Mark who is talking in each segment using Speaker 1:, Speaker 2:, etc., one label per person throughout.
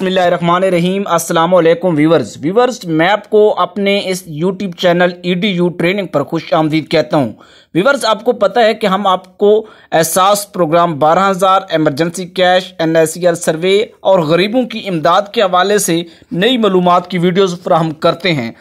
Speaker 1: बसमिलीम Aslam viewers viewers मैं आपको अपने इस YouTube चैनल EDU ट्रेनिंग पर खुश आमदीद कहता हूँ व्यूवर्स आपको पता है कि हम आपको एहसास प्रोग्राम 12000 एमरजेंसी कैश एन सर्वे और गरीबों की इमदाद के हवाले से नई मालूम की वीडियोज़ फ्राहम करते हैं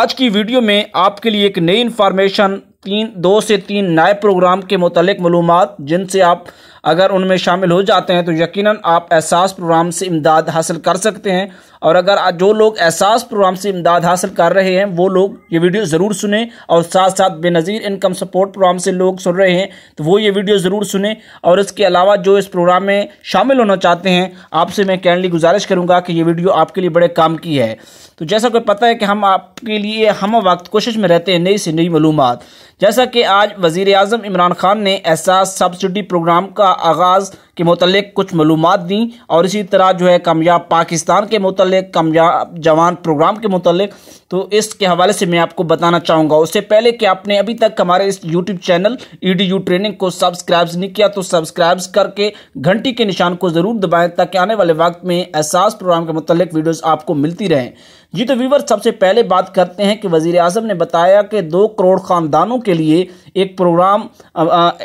Speaker 1: आज की वीडियो में आपके लिए एक नई इन्फॉर्मेशन तीन दो से तीन नए प्रोग्राम के मतलब मालूम जिनसे आप अगर उनमें शामिल हो जाते हैं तो यकीन आप एहसास प्रोग्राम से इमदाद हासिल कर सकते हैं और अगर जो लोग एहसास प्रोग्राम से इमदाद हासिल कर रहे हैं वो लोग ये वीडियो ज़रूर सुने और साथ साथ बेनज़ीर इनकम सपोर्ट प्रोग्राम से लोग सुन रहे हैं तो वो ये वीडियो ज़रूर सुने और इसके अलावा जो इस प्रोग्राम में शामिल होना चाहते हैं आपसे मैं कैंडली गुजारिश करूँगा कि ये वीडियो आपके लिए बड़े काम की है तो जैसा कोई पता है कि हम आपके लिए हम वक्त कोशिश में रहते हैं नई से नई मलूमत जैसा कि आज वज़ी अजम इमरान खान ने ऐसा सब्सिडी प्रोग्राम का आगाज़ के मतलब कुछ मालूम दी और इसी तरह जो है कामयाब पाकिस्तान के मतलब कामयाब जवान प्रोग्राम के मतलब तो इसके हवाले से मैं आपको बताना चाहूँगा उससे पहले कि आपने अभी तक हमारे इस YouTube channel E D U training को सब्सक्राइब नहीं किया तो सब्सक्राइब करके घंटी के निशान को ज़रूर दबाएँ ताकि आने वाले वक्त में एहसास प्रोग्राम के मतलब वीडियोज़ आपको मिलती रहें जी तो वीवर सबसे पहले बात करते हैं कि वजीर अजम ने बताया कि दो करोड़ खानदानों के लिए एक प्रोग्राम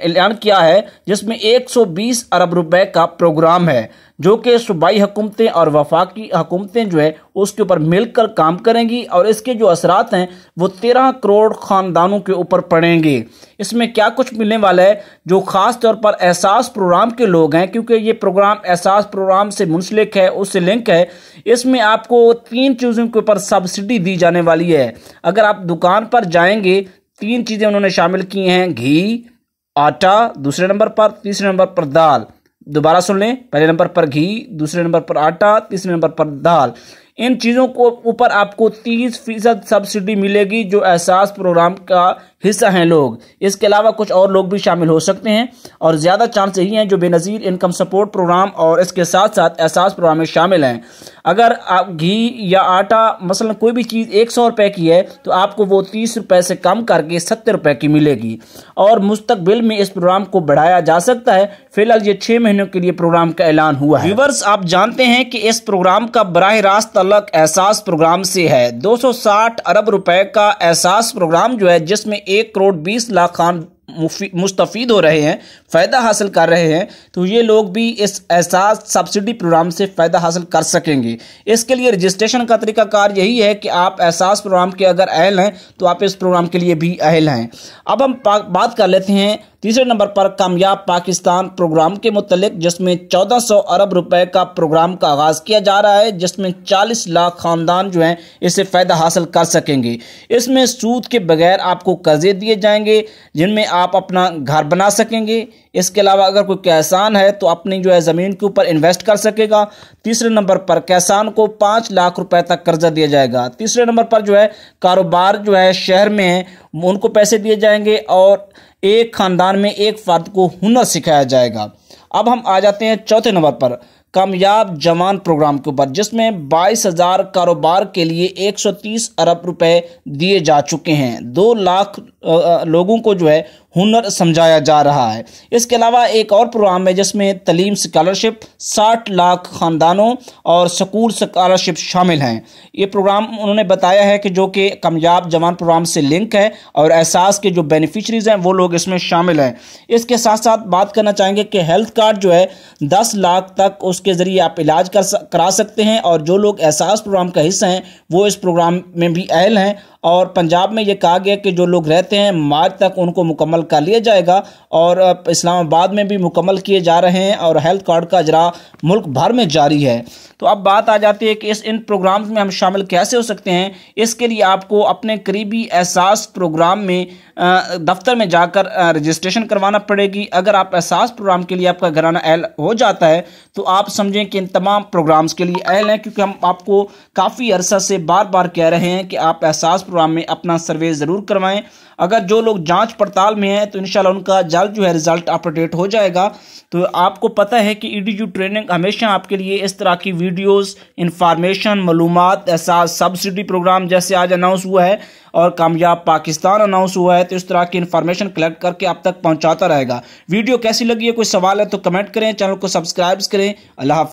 Speaker 1: ऐलान किया है जिसमें 120 अरब रुपए का प्रोग्राम है जो कि सूबाई हुकूमतें और वफाकी हुकूमतें जो है उसके ऊपर मिलकर काम करेंगी और इसके जो असरात हैं वो तेरह करोड़ ख़ानदानों के ऊपर पड़ेंगे इसमें क्या कुछ मिलने वाला है जो ख़ास तौर पर एहसास प्रोग्राम के लोग हैं क्योंकि ये प्रोग्राम एहसास प्रोग्राम से मुंसलिक है उससे लिंक है इसमें आपको तीन चीज़ों के ऊपर सब्सिडी दी जाने वाली है अगर आप दुकान पर जाएंगे तीन चीज़ें उन्होंने शामिल की हैं घी आटा दूसरे नंबर पर तीसरे नंबर पर दाल दोबारा सुन लें पहले नंबर पर घी दूसरे नंबर पर आटा तीसरे नंबर पर दाल इन चीज़ों को ऊपर आपको तीस फीसद सब्सिडी मिलेगी जो एहसास प्रोग्राम का हिस्सा हैं लोग इसके अलावा कुछ और लोग भी शामिल हो सकते हैं और ज़्यादा चांस यही हैं जो बेनज़ीर इनकम सपोर्ट प्रोग्राम और इसके साथ साथ एहसास प्रोग्राम में शामिल हैं अगर आप घी या आटा मसलन कोई भी चीज़ एक सौ रुपये की है तो आपको वो तीस रुपये से कम करके सत्तर रुपये की मिलेगी और मुस्तबिल में इस प्रोग्राम को बढ़ाया जा सकता है फिलहाल ये छः महीनों के लिए प्रोग्राम का ऐलान हुआ है व्यूवर्स आप जानते हैं कि इस प्रोग्राम का बरह रास्त तलक एहसास प्रोग्राम से है दो सौ साठ अरब रुपये का एहसास प्रोग्राम जो है जिसमें एक करोड़ बीस लाख खान मुस्तफ़ हो रहे हैं फ़ायदा हासिल कर रहे हैं तो ये लोग भी इस एहसास सब्सिडी प्रोग्राम से फ़ायदा हासिल कर सकेंगे इसके लिए रजिस्ट्रेशन का तरीकाकार यही है कि आप एहसास प्रोग्राम के अगर अहल हैं तो आप इस प्रोग्राम के लिए भी अहल हैं अब हम बात कर लेते हैं तीसरे नंबर पर कामयाब पाकिस्तान प्रोग्राम के मुतलिक जिसमें 1400 अरब रुपए का प्रोग्राम का आगाज़ किया जा रहा है जिसमें 40 लाख खानदान जो हैं इसे फ़ायदा हासिल कर सकेंगे इसमें सूद के बगैर आपको कर्जे दिए जाएंगे जिनमें आप अपना घर बना सकेंगे इसके अलावा अगर कोई कैसान है तो अपनी जो है ज़मीन के ऊपर इन्वेस्ट कर सकेगा तीसरे नंबर पर कैसान को पाँच लाख रुपए तक कर्जा दिया जाएगा तीसरे नंबर पर जो है कारोबार जो है शहर में है उनको पैसे दिए जाएंगे और एक खानदान में एक फर्द को हुनर सिखाया जाएगा अब हम आ जाते हैं चौथे नंबर पर कामयाब जवान प्रोग्राम के ऊपर जिसमें बाईस हज़ार कारोबार के लिए 130 अरब रुपए दिए जा चुके हैं दो लाख लोगों को जो है हुनर समझाया जा रहा है इसके अलावा एक और प्रोग्राम है जिसमें तलीम स्कॉलरशिप 60 लाख ख़ानदानों और स्कूल स्कॉलरशिप शामिल हैं ये प्रोग्राम उन्होंने बताया है कि जो कि कामयाब जवान प्रोग्राम से लिंक है और एहसास के जो बेनिफिशरीज़ हैं वो लोग इसमें शामिल हैं इसके साथ साथ बात करना चाहेंगे कि हेल्थ कार्ड जो है दस लाख तक उसके उसके ज़रिए आप इलाज कर करा सकते हैं और जो लोग एहसास प्रोग्राम का हिस्सा हैं वो इस प्रोग्राम में भी अहल हैं और पंजाब में ये कहा गया कि जो लोग रहते हैं मार्च तक उनको मुकम्मल कर लिया जाएगा और इस्लामाबाद में भी मुकम्मल किए जा रहे हैं और हेल्थ कार्ड का अजरा मुल्क भर में जारी है तो अब बात आ जाती है कि इस इन प्रोग्राम्स में हम शामिल कैसे हो सकते हैं इसके लिए आपको अपने करीबी एहसास प्रोग्राम में दफ्तर में जाकर रजिस्ट्रेशन करवाना पड़ेगी अगर आप एहसास प्रोग्राम के लिए आपका घराना एल हो जाता है तो आप समझें कि इन तमाम प्रोग्राम्स के लिए अहल हैं क्योंकि हम आपको काफ़ी अरसा से बार बार कह रहे हैं कि आप एहसास प्रोग्राम में अपना सर्वे ज़रूर करवाएं अगर जो लोग जांच पड़ताल में हैं तो इन उनका जल्द जो है रिज़ल्ट अपडेट हो जाएगा तो आपको पता है कि ई e ट्रेनिंग हमेशा आपके लिए इस तरह की वीडियोज़ इंफॉर्मेशन मालूम एहसास सब्सिडी प्रोग्राम जैसे आज अनाउंस हुआ है और कामयाब पाकिस्तान अनाउंस हुआ है तो इस तरह की इन्फॉर्मेशन कलेक्ट करके आप तक पहुँचाता रहेगा वीडियो कैसी लगी है कोई सवाल है तो कमेंट करें चैनल को सब्सक्राइब करें अल्लाह